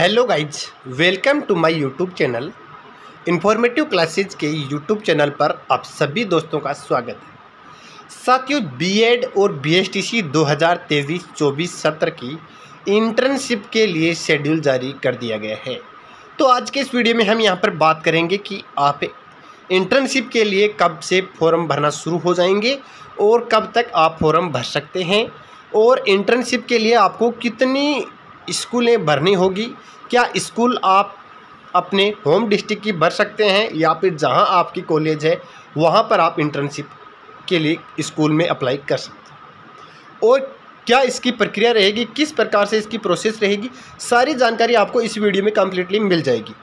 hello guys welcome to my YouTube channel informative classes के YouTube channel पर आप सभी दोस्तों का स्वागत है साथियों बीएड और बीएसटीसी 2023-24 सत्र की इंटर्नशिप के लिए शेड्यूल जारी कर दिया गया है तो आज के इस वीडियो में हम यहाँ पर बात करेंगे कि आप इंटर्नशिप के लिए कब से फॉर्म भरना शुरू हो जाएंगे और कब तक आप फॉर्म भर सकते हैं और इंटर्नशिप के लिए आपको कितनी स्कूलें भरनी होगी क्या स्कूल आप अपने होम डिस्ट्रिक्ट की भर सकते हैं या फिर जहां आपकी कॉलेज है वहां पर आप इंटर्नशिप के लिए स्कूल में अप्लाई कर सकते हैं और क्या इसकी प्रक्रिया रहेगी किस प्रकार से इसकी प्रोसेस रहेगी सारी जानकारी आपको इस वीडियो में कम्प्लीटली मिल जाएगी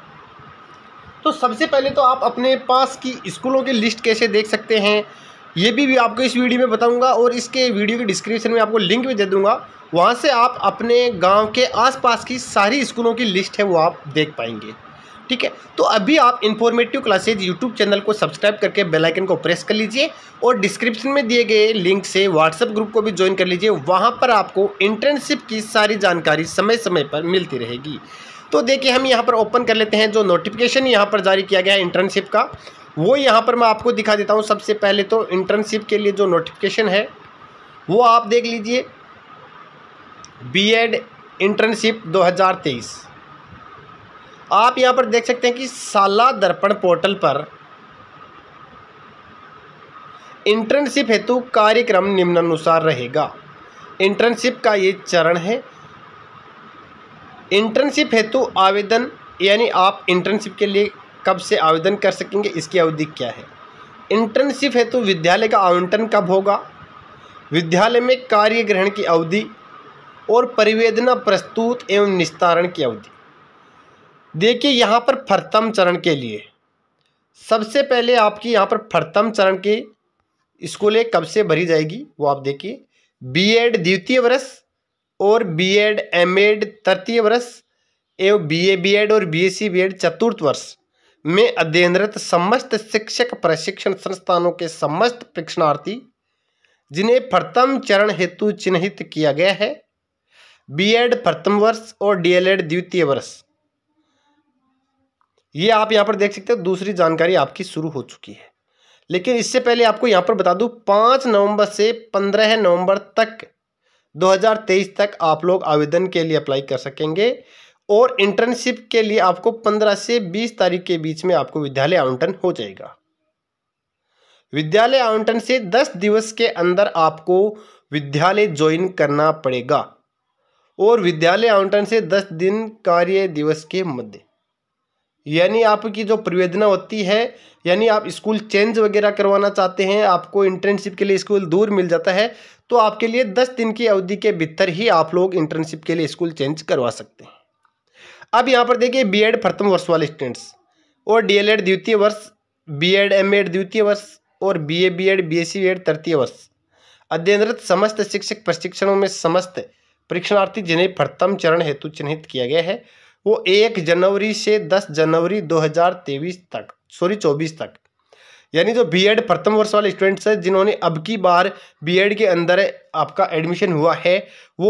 तो सबसे पहले तो आप अपने पास की स्कूलों की लिस्ट कैसे देख सकते हैं ये भी, भी आपको इस वीडियो में बताऊंगा और इसके वीडियो के डिस्क्रिप्शन में आपको लिंक भी दे दूंगा वहाँ से आप अपने गांव के आसपास की सारी स्कूलों की लिस्ट है वो आप देख पाएंगे ठीक है तो अभी आप इन्फॉर्मेटिव क्लासेज यूट्यूब चैनल को सब्सक्राइब करके बेल आइकन को प्रेस कर लीजिए और डिस्क्रिप्शन में दिए गए लिंक से व्हाट्सएप ग्रुप को भी ज्वाइन कर लीजिए वहाँ पर आपको इंटर्नशिप की सारी जानकारी समय समय पर मिलती रहेगी तो देखिए हम यहाँ पर ओपन कर लेते हैं जो नोटिफिकेशन यहाँ पर जारी किया गया है इंटर्नशिप का वो यहाँ पर मैं आपको दिखा देता हूँ सबसे पहले तो इंटर्नशिप के लिए जो नोटिफिकेशन है वो आप देख लीजिए बीएड इंटर्नशिप 2023 आप यहाँ पर देख सकते हैं कि साला दर्पण पोर्टल पर इंटर्नशिप हेतु कार्यक्रम निम्नानुसार रहेगा इंटर्नशिप का ये चरण है इंटर्नशिप हेतु आवेदन यानी आप इंटर्नशिप के लिए कब से आवेदन कर सकेंगे इसकी अवधि क्या है इंटर्नशिप हेतु विद्यालय का आवंटन कब होगा विद्यालय में कार्य ग्रहण की अवधि और परिवेदना प्रस्तुत एवं निस्तारण की अवधि देखिए यहाँ पर प्रथम चरण के लिए सबसे पहले आपकी यहाँ पर प्रथम चरण के स्कूलें कब से भरी जाएगी वो आप देखिए बीएड द्वितीय वर्ष और बीएड एमएड तृतीय वर्ष एवं बीए बीएड और बीएससी बीएड चतुर्थ वर्ष में अध्ययनरत समस्त शिक्षक प्रशिक्षण संस्थानों के समस्त प्रशिक्षणार्थी जिन्हें प्रथम चरण हेतु चिन्हित किया गया है बीएड प्रथम वर्ष और डीएलएड द्वितीय वर्ष ये आप यहां पर देख सकते हो दूसरी जानकारी आपकी शुरू हो चुकी है लेकिन इससे पहले आपको यहां पर बता दू पांच नवंबर से पंद्रह नवंबर तक 2023 तक आप लोग आवेदन के लिए अप्लाई कर सकेंगे और इंटर्नशिप के लिए आपको 15 से 20 तारीख के बीच में आपको विद्यालय आवंटन हो जाएगा विद्यालय आवंटन से 10 दिवस के अंदर आपको विद्यालय ज्वाइन करना पड़ेगा और विद्यालय आवंटन से दस दिन कार्य दिवस के मध्य यानी आपकी जो प्रवेदना होती है यानी आप स्कूल चेंज वगैरह करवाना चाहते हैं आपको इंटर्नशिप के लिए स्कूल दूर मिल जाता है तो आपके लिए दस दिन की अवधि के भीतर ही आप लोग इंटर्नशिप के लिए स्कूल चेंज करवा सकते हैं अब यहाँ पर देखिए बी प्रथम वर्ष वाले स्टूडेंट्स और डी द्वितीय वर्ष बी एड द्वितीय वर्ष और बी ए बी एड तृतीय वर्ष अध्ययनरत समस्त शिक्षक प्रशिक्षणों में समस्त परीक्षणार्थी जिन्हें प्रथम चरण हेतु चिन्हित किया गया है वो एक जनवरी से दस जनवरी तेईस तक सॉरी चौबीस तक यानी जो बीएड प्रथम वर्ष वाले स्टूडेंट्स हैं जिन्होंने अब की बार बीएड के अंदर आपका एडमिशन हुआ है वो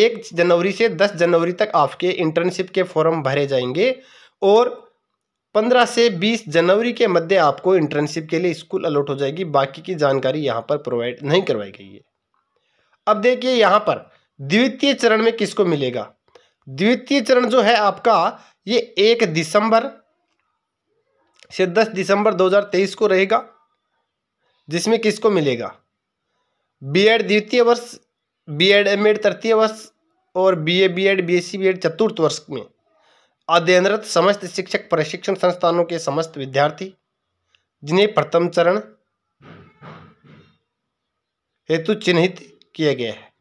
एक जनवरी से दस जनवरी तक आपके इंटर्नशिप के फॉर्म भरे जाएंगे और पंद्रह से बीस जनवरी के मध्य आपको इंटर्नशिप के लिए स्कूल अलॉट हो जाएगी बाकी की जानकारी यहाँ पर प्रोवाइड नहीं करवाई गई है अब देखिए यहाँ पर द्वितीय चरण में किसको मिलेगा द्वितीय चरण जो है आपका ये एक दिसंबर से दस दिसंबर 2023 को रहेगा जिसमें किसको मिलेगा बीएड द्वितीय वर्ष बीएड एमएड तृतीय वर्ष और बीए बीएड बीएससी बीएड चतुर्थ वर्ष में अध्ययनरत समस्त शिक्षक प्रशिक्षण संस्थानों के समस्त विद्यार्थी जिन्हें प्रथम चरण हेतु चिन्हित किया गया है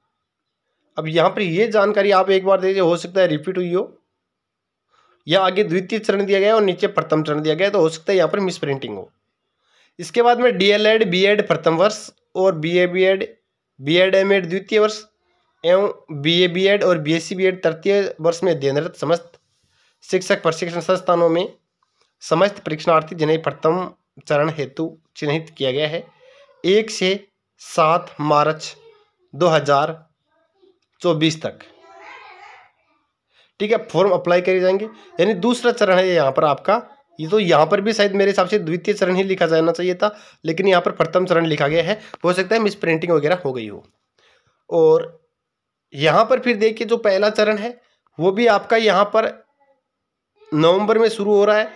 अब यहाँ पर ये जानकारी आप एक बार दीजिए हो सकता है रिपीट हुई हो या आगे द्वितीय चरण दिया गया और नीचे प्रथम चरण दिया गया तो हो सकता है यहाँ पर मिस प्रिंटिंग हो इसके बाद में D El Ed B Ed प्रथम वर्ष और B A B Ed B Ed M Ed द्वितीय वर्ष एवं बी ए बी एड और B S C B Ed तृतीय वर्ष में अध्ययनरत समस्त शिक्षक प्रशिक्षण संस्थानों में समस्त परीक्षणार्थी जिन्हें प्रथम चरण हेतु चिन्हित किया गया है एक से सात मार्च दो हजार चौबीस तक ठीक है फॉर्म अप्लाई करे जाएंगे यानी दूसरा चरण है यहाँ पर आपका ये तो यहाँ पर भी शायद मेरे हिसाब से द्वितीय चरण ही लिखा जाना चाहिए था लेकिन यहाँ पर प्रथम चरण लिखा गया है हो सकता है मिस प्रिंटिंग वगैरह हो गई हो और यहाँ पर फिर देखिए जो पहला चरण है वो भी आपका यहाँ पर नवंबर में शुरू हो रहा है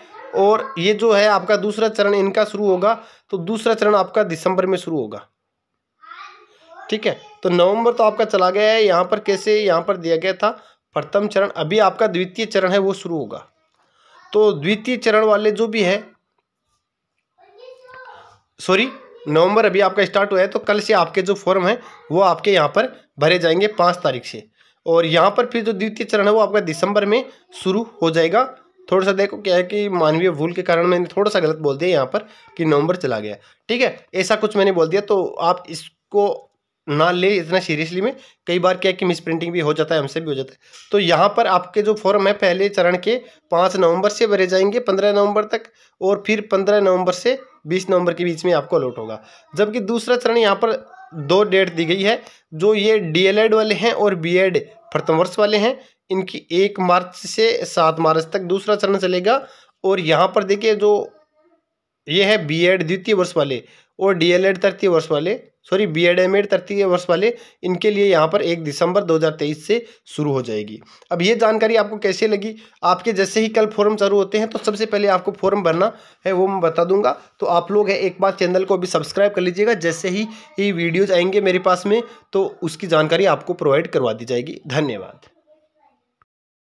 और ये जो है आपका दूसरा चरण इनका शुरू होगा तो दूसरा चरण आपका दिसंबर में शुरू होगा ठीक है तो नवंबर तो आपका चला गया है यहाँ पर कैसे यहाँ पर दिया गया था प्रथम चरण अभी आपका द्वितीय चरण है वो शुरू होगा तो द्वितीय चरण वाले जो भी है सॉरी नवंबर अभी आपका स्टार्ट हुआ है तो कल से आपके जो फॉर्म है वो आपके यहाँ पर भरे जाएंगे पाँच तारीख से और यहाँ पर फिर जो द्वितीय चरण है वो आपका दिसंबर में शुरू हो जाएगा थोड़ा सा देखो क्या है कि मानवीय भूल के कारण मैंने थोड़ा सा गलत बोल दिया यहाँ पर कि नवंबर चला गया ठीक है ऐसा कुछ मैंने बोल दिया तो आप इसको ना ले इतना सीरियसली में कई बार क्या है कि मिस प्रिंटिंग भी हो जाता है हमसे भी हो जाता है तो यहाँ पर आपके जो फॉर्म है पहले चरण के पाँच नवंबर से भरे जाएंगे पंद्रह नवंबर तक और फिर पंद्रह नवंबर से बीस नवंबर के बीच में आपको अलॉट होगा जबकि दूसरा चरण यहाँ पर दो डेट दी गई है जो ये डी वाले हैं और बी प्रथम वर्ष वाले हैं इनकी एक मार्च से सात मार्च तक दूसरा चरण चलेगा और यहाँ पर देखिए जो ये है एड द्वितीय वर्ष वाले और डी एल तृतीय वर्ष वाले sorry B Ed M Ed तृतीय वर्ष वाले इनके लिए यहाँ पर एक दिसंबर 2023 से शुरू हो जाएगी अब ये जानकारी आपको कैसे लगी आपके जैसे ही कल फॉर्म चालू होते हैं तो सबसे पहले आपको फॉर्म भरना है वो मैं बता दूंगा तो आप लोग है एक बार चैनल को अभी सब्सक्राइब कर लीजिएगा जैसे ही ये वीडियोज़ आएंगे मेरे पास में तो उसकी जानकारी आपको प्रोवाइड करवा दी जाएगी धन्यवाद